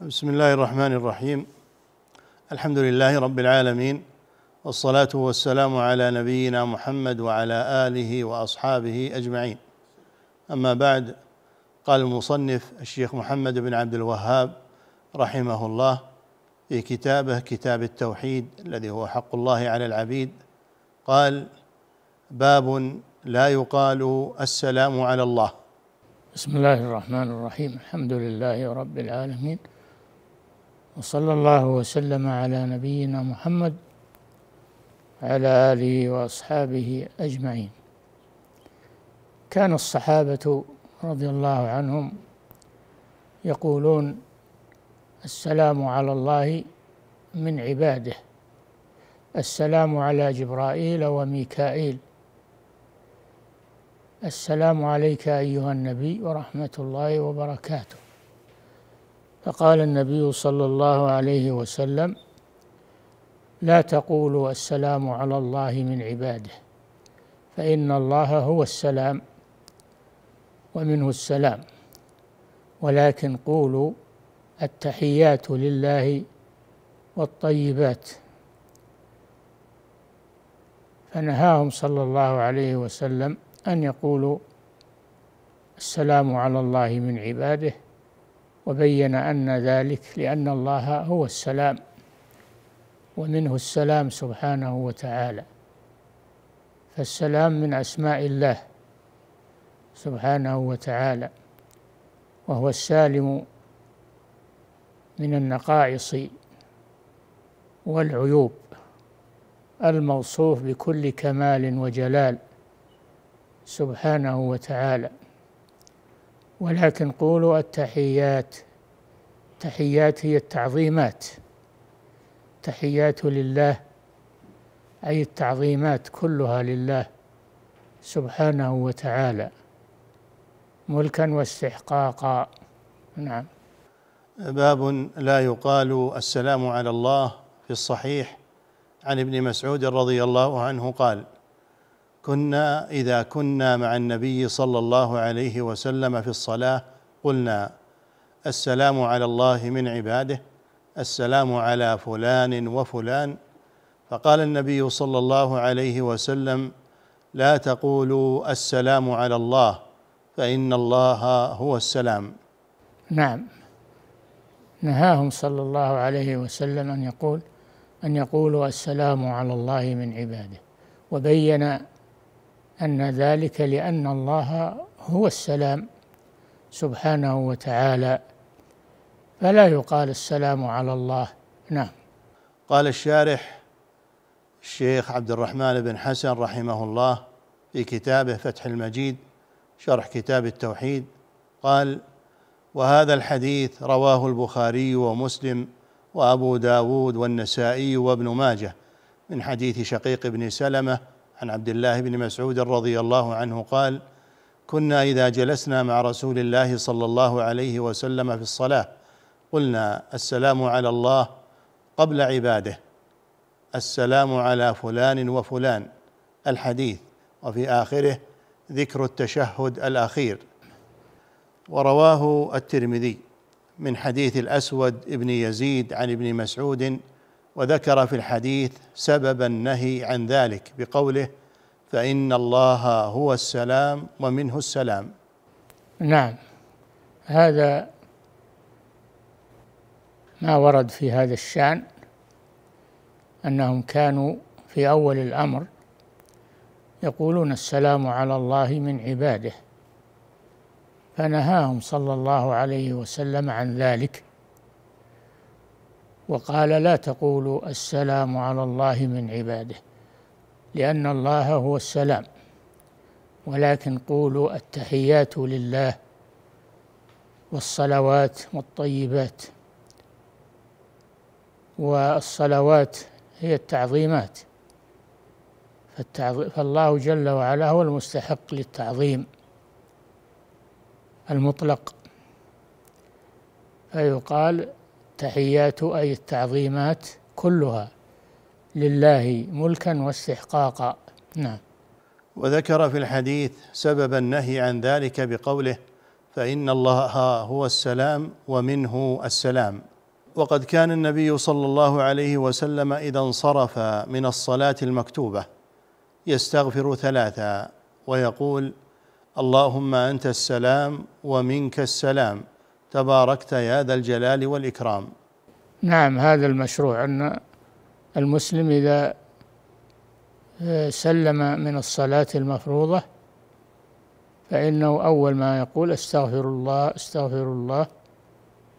بسم الله الرحمن الرحيم الحمد لله رب العالمين والصلاه والسلام على نبينا محمد وعلى اله واصحابه اجمعين اما بعد قال المصنف الشيخ محمد بن عبد الوهاب رحمه الله في كتابه كتاب التوحيد الذي هو حق الله على العبيد قال باب لا يقال السلام على الله بسم الله الرحمن الرحيم الحمد لله رب العالمين وصلى الله وسلم على نبينا محمد على آله وأصحابه أجمعين كان الصحابة رضي الله عنهم يقولون السلام على الله من عباده السلام على جبرائيل وميكائيل السلام عليك أيها النبي ورحمة الله وبركاته فقال النبي صلى الله عليه وسلم لا تقولوا السلام على الله من عباده فإن الله هو السلام ومنه السلام ولكن قولوا التحيات لله والطيبات فنهاهم صلى الله عليه وسلم أن يقولوا السلام على الله من عباده وبين أن ذلك لأن الله هو السلام ومنه السلام سبحانه وتعالى فالسلام من أسماء الله سبحانه وتعالى وهو السالم من النقائص والعيوب الموصوف بكل كمال وجلال سبحانه وتعالى ولكن قولوا التحيات التحيات هي التعظيمات التحيات لله أي التعظيمات كلها لله سبحانه وتعالى ملكا واستحقاقا نعم باب لا يقال السلام على الله في الصحيح عن ابن مسعود رضي الله عنه قال كنا اذا كنا مع النبي صلى الله عليه وسلم في الصلاه قلنا السلام على الله من عباده السلام على فلان وفلان فقال النبي صلى الله عليه وسلم لا تقولوا السلام على الله فان الله هو السلام نعم نهاهم صلى الله عليه وسلم ان يقول ان يقولوا السلام على الله من عباده وبين أن ذلك لأن الله هو السلام سبحانه وتعالى فلا يقال السلام على الله نعم قال الشارح الشيخ عبد الرحمن بن حسن رحمه الله في كتابه فتح المجيد شرح كتاب التوحيد قال وهذا الحديث رواه البخاري ومسلم وأبو داود والنسائي وابن ماجه من حديث شقيق بن سلمة عن عبد الله بن مسعود رضي الله عنه قال كنا اذا جلسنا مع رسول الله صلى الله عليه وسلم في الصلاه قلنا السلام على الله قبل عباده السلام على فلان وفلان الحديث وفي اخره ذكر التشهد الاخير ورواه الترمذي من حديث الاسود ابن يزيد عن ابن مسعود وذكر في الحديث سبب النهي عن ذلك بقوله فإن الله هو السلام ومنه السلام نعم هذا ما ورد في هذا الشأن أنهم كانوا في أول الأمر يقولون السلام على الله من عباده فنهاهم صلى الله عليه وسلم عن ذلك وقال لا تقولوا السلام على الله من عباده لأن الله هو السلام ولكن قولوا التحيات لله والصلوات والطيبات والصلوات هي التعظيمات فالله جل وعلا هو المستحق للتعظيم المطلق فيقال التحيات أي التعظيمات كلها لله ملكا واستحقاقا نعم وذكر في الحديث سبب النهي عن ذلك بقوله فإن الله هو السلام ومنه السلام وقد كان النبي صلى الله عليه وسلم إذا انصرف من الصلاة المكتوبة يستغفر ثلاثا ويقول اللهم أنت السلام ومنك السلام تباركت يا ذا الجلال والإكرام نعم هذا المشروع أن المسلم إذا آه، سلم من الصلاة المفروضة فإنه أول ما يقول استغفر الله استغفر الله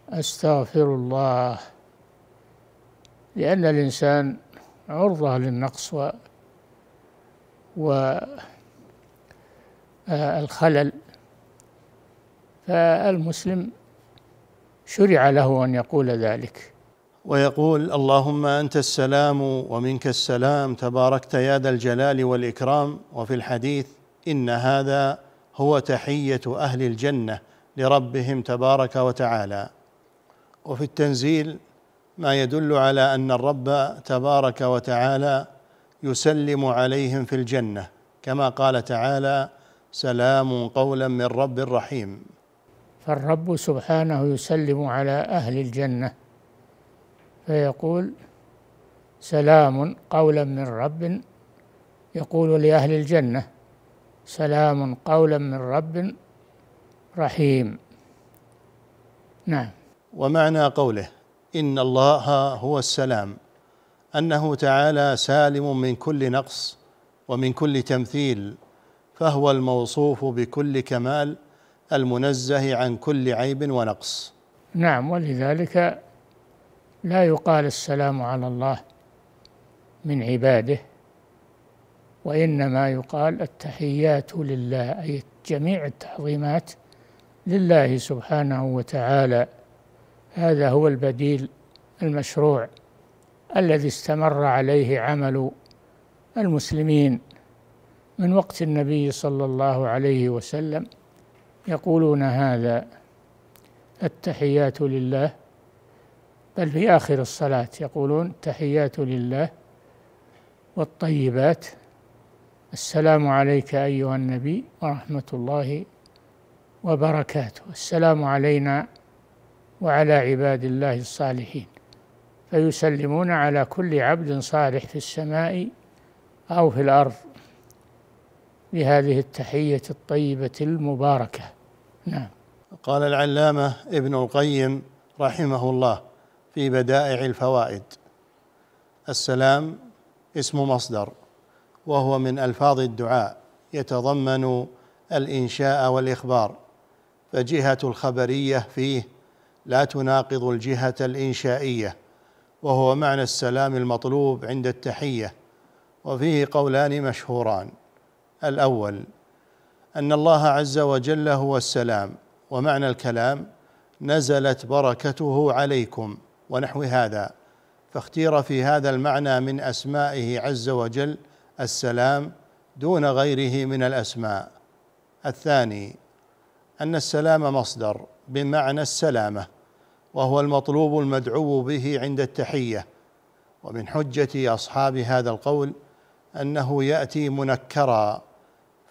استغفر الله لأن الإنسان عرضة للنقص و والخلل آه، فالمسلم شرع له ان يقول ذلك ويقول اللهم انت السلام ومنك السلام تباركت يا ذا الجلال والاكرام وفي الحديث ان هذا هو تحيه اهل الجنه لربهم تبارك وتعالى وفي التنزيل ما يدل على ان الرب تبارك وتعالى يسلم عليهم في الجنه كما قال تعالى سلام قولا من رب رحيم فالرب سبحانه يسلم على أهل الجنة فيقول سلام قولا من رب يقول لأهل الجنة سلام قولا من رب رحيم نعم ومعنى قوله إن الله هو السلام أنه تعالى سالم من كل نقص ومن كل تمثيل فهو الموصوف بكل كمال المنزه عن كل عيب ونقص نعم ولذلك لا يقال السلام على الله من عباده وإنما يقال التحيات لله أي جميع التعظيمات لله سبحانه وتعالى هذا هو البديل المشروع الذي استمر عليه عمل المسلمين من وقت النبي صلى الله عليه وسلم يقولون هذا التحيات لله بل في آخر الصلاة يقولون التحيات لله والطيبات السلام عليك أيها النبي ورحمة الله وبركاته السلام علينا وعلى عباد الله الصالحين فيسلمون على كل عبد صالح في السماء أو في الأرض بهذه التحية الطيبة المباركة نعم قال العلامة ابن القيم رحمه الله في بدائع الفوائد السلام اسم مصدر وهو من ألفاظ الدعاء يتضمن الإنشاء والإخبار فجهة الخبرية فيه لا تناقض الجهة الإنشائية وهو معنى السلام المطلوب عند التحية وفيه قولان مشهوران الأول ان الله عز وجل هو السلام ومعنى الكلام نزلت بركته عليكم ونحو هذا فاختير في هذا المعنى من اسمائه عز وجل السلام دون غيره من الاسماء الثاني ان السلام مصدر بمعنى السلامه وهو المطلوب المدعو به عند التحيه ومن حجه اصحاب هذا القول انه ياتي منكرا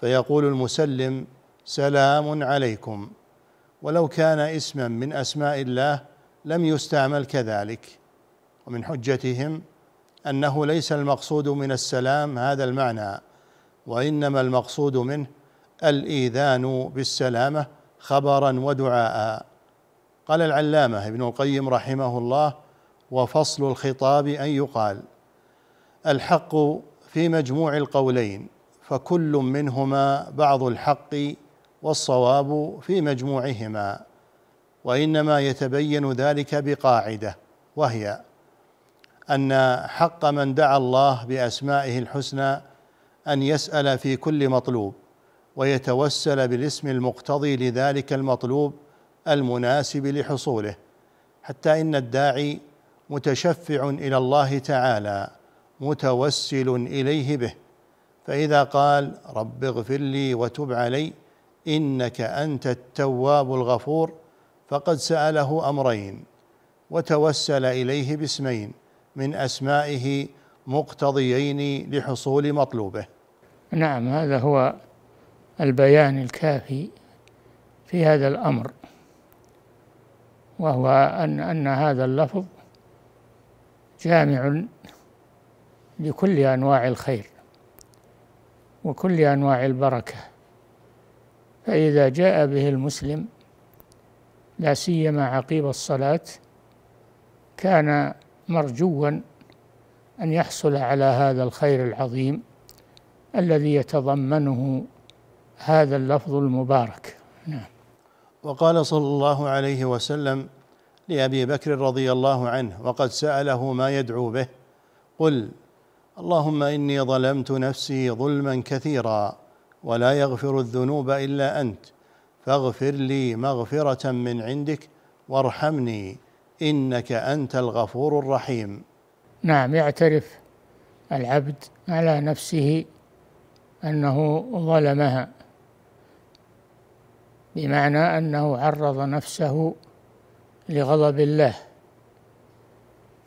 فيقول المسلم سلام عليكم ولو كان اسما من اسماء الله لم يستعمل كذلك ومن حجتهم انه ليس المقصود من السلام هذا المعنى وانما المقصود منه الايذان بالسلامه خبرا ودعاء قال العلامه ابن القيم رحمه الله وفصل الخطاب ان يقال الحق في مجموع القولين فكل منهما بعض الحق والصواب في مجموعهما وانما يتبين ذلك بقاعده وهي ان حق من دعا الله باسمائه الحسنى ان يسال في كل مطلوب ويتوسل بالاسم المقتضي لذلك المطلوب المناسب لحصوله حتى ان الداعي متشفع الى الله تعالى متوسل اليه به فإذا قال رب اغفر لي وتب علي إنك أنت التواب الغفور فقد سأله أمرين وتوسل إليه باسمين من أسمائه مقتضيين لحصول مطلوبه نعم هذا هو البيان الكافي في هذا الأمر وهو أن أن هذا اللفظ جامع لكل أنواع الخير وكل أنواع البركة فإذا جاء به المسلم لا سيما عقيب الصلاة كان مرجوا أن يحصل على هذا الخير العظيم الذي يتضمنه هذا اللفظ المبارك نعم وقال صلى الله عليه وسلم لأبي بكر رضي الله عنه وقد سأله ما يدعو به قل اللهم اني ظلمت نفسي ظلما كثيرا ولا يغفر الذنوب الا انت فاغفر لي مغفره من عندك وارحمني انك انت الغفور الرحيم نعم يعترف العبد على نفسه انه ظلمها بمعنى انه عرض نفسه لغضب الله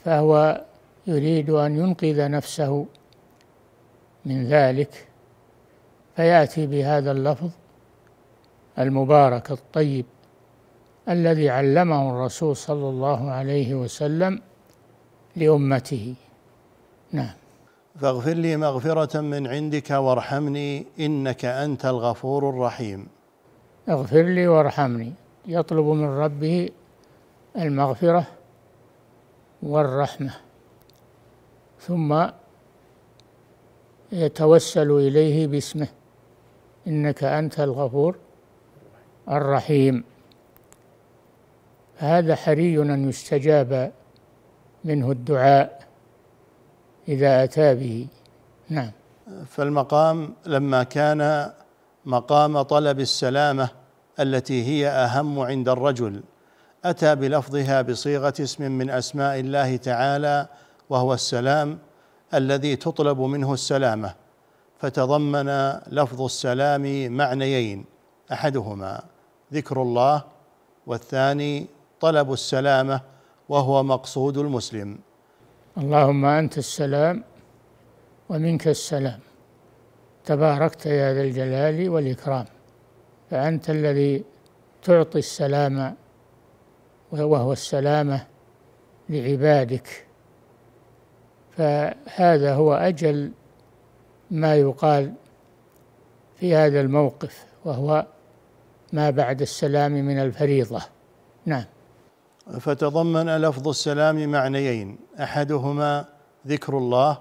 فهو يريد أن ينقذ نفسه من ذلك فيأتي بهذا اللفظ المبارك الطيب الذي علمه الرسول صلى الله عليه وسلم لأمته نعم فاغفر لي مغفرة من عندك وارحمني إنك أنت الغفور الرحيم اغفر لي وارحمني يطلب من ربه المغفرة والرحمه ثم يتوسل إليه باسمه إنك أنت الغفور الرحيم هذا حري أن يستجاب منه الدعاء إذا أتى به نعم فالمقام لما كان مقام طلب السلامة التي هي أهم عند الرجل أتى بلفظها بصيغة اسم من أسماء الله تعالى وهو السلام الذي تطلب منه السلامه فتضمن لفظ السلام معنيين احدهما ذكر الله والثاني طلب السلامه وهو مقصود المسلم اللهم انت السلام ومنك السلام تباركت يا ذا الجلال والاكرام فانت الذي تعطي السلام وهو السلامه لعبادك فهذا هو أجل ما يقال في هذا الموقف وهو ما بعد السلام من الفريضة نعم فتضمن لفظ السلام معنيين أحدهما ذكر الله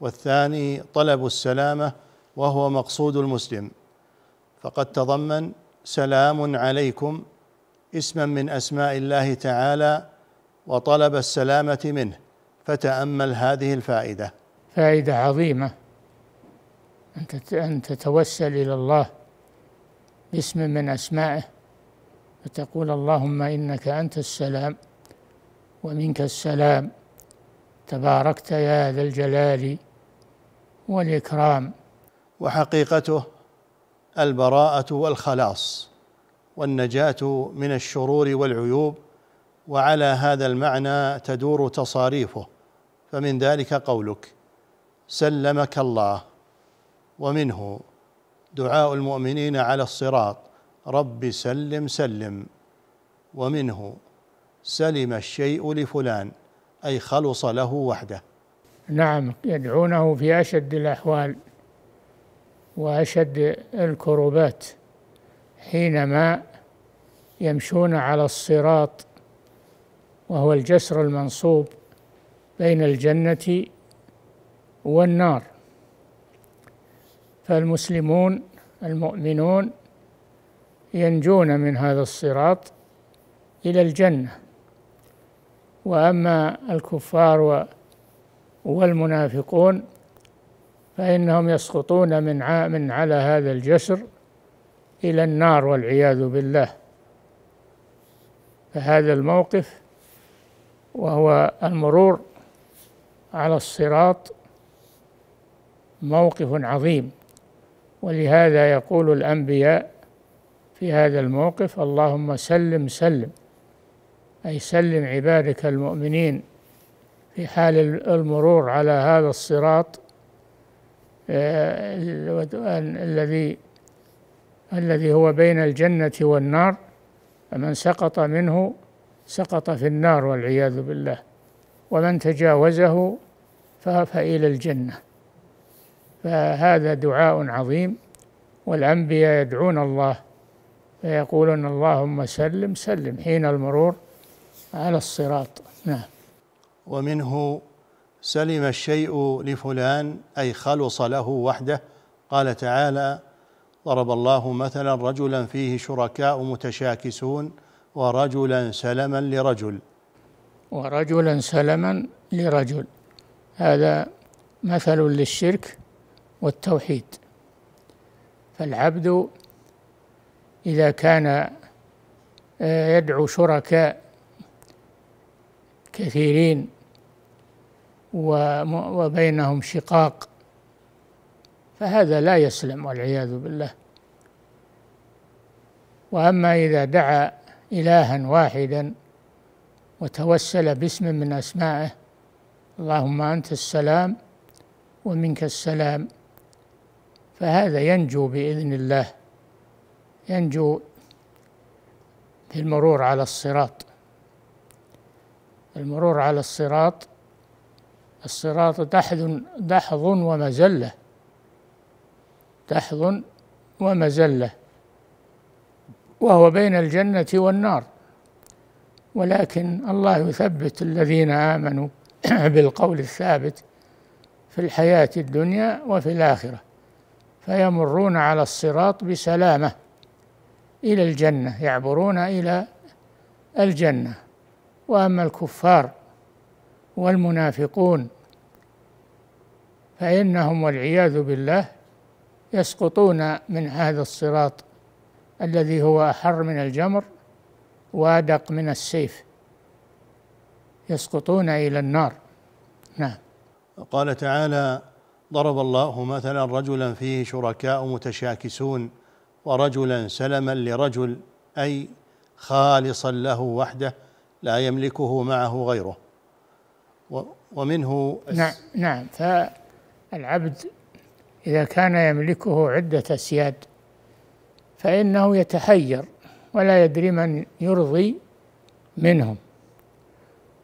والثاني طلب السلامة وهو مقصود المسلم فقد تضمن سلام عليكم اسما من أسماء الله تعالى وطلب السلامة منه فتأمل هذه الفائدة فائدة عظيمة أن تتوسل إلى الله باسم من أسمائه فتقول اللهم إنك أنت السلام ومنك السلام تباركت يا ذا الجلال والإكرام وحقيقته البراءة والخلاص والنجاة من الشرور والعيوب وعلى هذا المعنى تدور تصاريفه فمن ذلك قولك سلمك الله ومنه دعاء المؤمنين على الصراط رب سلم سلم ومنه سلم الشيء لفلان اي خلص له وحده نعم يدعونه في اشد الاحوال واشد الكربات حينما يمشون على الصراط وهو الجسر المنصوب بين الجنة والنار فالمسلمون المؤمنون ينجون من هذا الصراط إلى الجنة وأما الكفار والمنافقون فإنهم يسقطون من عام على هذا الجسر إلى النار والعياذ بالله فهذا الموقف وهو المرور على الصراط موقف عظيم ولهذا يقول الأنبياء في هذا الموقف اللهم سلم سلم أي سلم عبادك المؤمنين في حال المرور على هذا الصراط آه، الذي الذي هو بين الجنة والنار فمن سقط منه سقط في النار والعياذ بالله ومن تجاوزه فإلى الجنة فهذا دعاء عظيم والأنبياء يدعون الله فيقولون اللهم سلم سلم حين المرور على الصراط نعم ومنه سلم الشيء لفلان أي خلص له وحده قال تعالى ضرب الله مثلا رجلا فيه شركاء متشاكسون ورجلا سلما لرجل ورجلا سلما لرجل هذا مثل للشرك والتوحيد فالعبد إذا كان آه، يدعو شركاء كثيرين وبينهم شقاق فهذا لا يسلم والعياذ بالله وأما إذا دعا إلها واحدا وتوسل باسم من أسمائه اللهم أنت السلام ومنك السلام فهذا ينجو بإذن الله ينجو في المرور على الصراط المرور على الصراط الصراط دحض دحض ومزلة دحض ومزلة وهو بين الجنة والنار ولكن الله يثبت الذين آمنوا بالقول الثابت في الحياة الدنيا وفي الآخرة فيمرون على الصراط بسلامة إلى الجنة يعبرون إلى الجنة وأما الكفار والمنافقون فإنهم والعياذ بالله يسقطون من هذا الصراط الذي هو أحر من الجمر وادق من السيف يسقطون إلى النار نعم قال تعالى ضرب الله مثلا رجلا فيه شركاء متشاكسون ورجلا سلما لرجل أي خالصا له وحده لا يملكه معه غيره ومنه نعم نعم فالعبد إذا كان يملكه عدة أسياد فإنه يتحير ولا يدري من يرضي منهم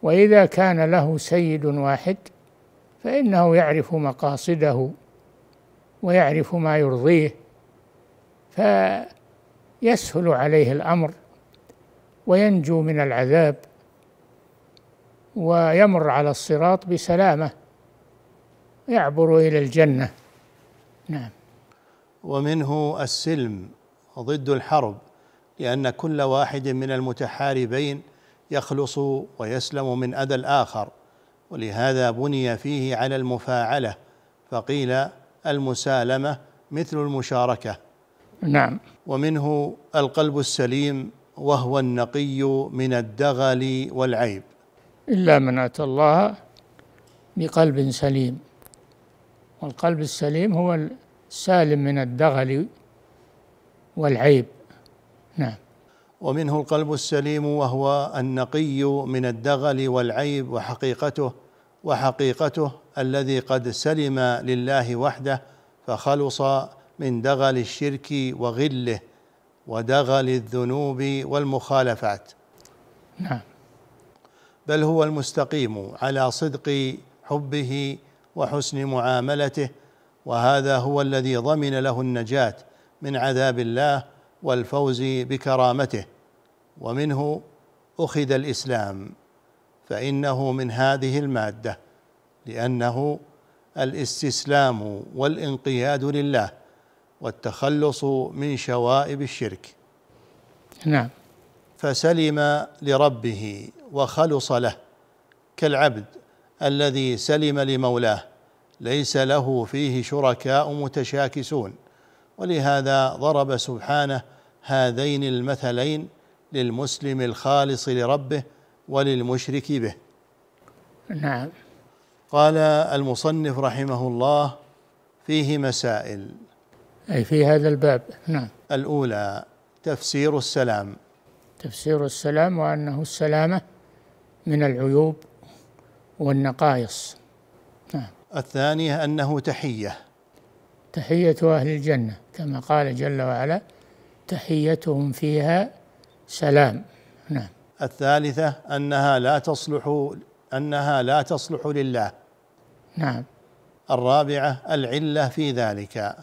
واذا كان له سيد واحد فانه يعرف مقاصده ويعرف ما يرضيه فيسهل عليه الامر وينجو من العذاب ويمر على الصراط بسلامه يعبر الى الجنه نعم ومنه السلم ضد الحرب لأن كل واحد من المتحاربين يخلص ويسلم من أذى الآخر ولهذا بني فيه على المفاعلة فقيل المسالمة مثل المشاركة نعم ومنه القلب السليم وهو النقي من الدغل والعيب إلا من أتى الله بقلب سليم والقلب السليم هو السالم من الدغل والعيب نعم ومنه القلب السليم وهو النقي من الدغل والعيب وحقيقته وحقيقته الذي قد سلم لله وحده فخلص من دغل الشرك وغله ودغل الذنوب والمخالفات نعم بل هو المستقيم على صدق حبه وحسن معاملته وهذا هو الذي ضمن له النجاه من عذاب الله والفوز بكرامته ومنه اخذ الاسلام فانه من هذه الماده لانه الاستسلام والانقياد لله والتخلص من شوائب الشرك نعم فسلم لربه وخلص له كالعبد الذي سلم لمولاه ليس له فيه شركاء متشاكسون ولهذا ضرب سبحانه هذين المثلين للمسلم الخالص لربه وللمشرك به نعم قال المصنف رحمه الله فيه مسائل أي في هذا الباب نعم الأولى تفسير السلام تفسير السلام وأنه السلامة من العيوب والنقائص نعم الثانية أنه تحية تحية أهل الجنة كما قال جل وعلا تحيتهم فيها سلام نعم الثالثة أنها لا تصلح أنها لا تصلح لله نعم الرابعة العلة في ذلك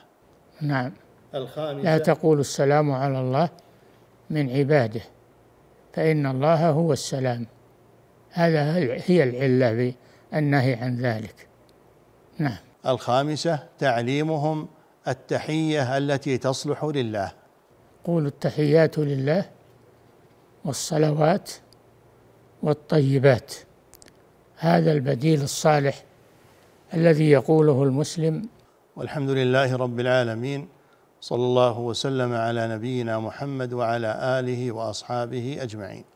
نعم الخامسة لا تقول السلام على الله من عباده فإن الله هو السلام هذا هي العلة بالنهي عن ذلك نعم الخامسة تعليمهم التحية التي تصلح لله قولوا التحيات لله والصلوات والطيبات هذا البديل الصالح الذي يقوله المسلم والحمد لله رب العالمين صلى الله وسلم على نبينا محمد وعلى اله واصحابه اجمعين